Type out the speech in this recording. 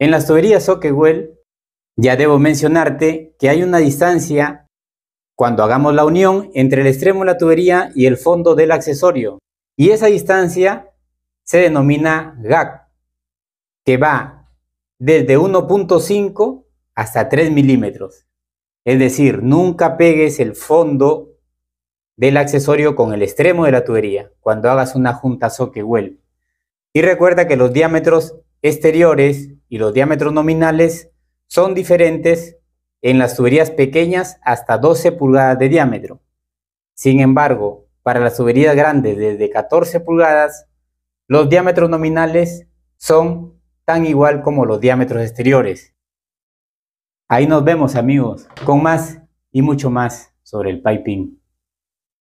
En las tuberías Well, ya debo mencionarte que hay una distancia cuando hagamos la unión entre el extremo de la tubería y el fondo del accesorio. Y esa distancia se denomina GAC, que va desde 1.5 hasta 3 milímetros. Es decir, nunca pegues el fondo del accesorio con el extremo de la tubería cuando hagas una junta Well. Y recuerda que los diámetros exteriores y los diámetros nominales son diferentes en las tuberías pequeñas hasta 12 pulgadas de diámetro. Sin embargo, para las tuberías grandes desde 14 pulgadas, los diámetros nominales son tan igual como los diámetros exteriores. Ahí nos vemos amigos con más y mucho más sobre el piping.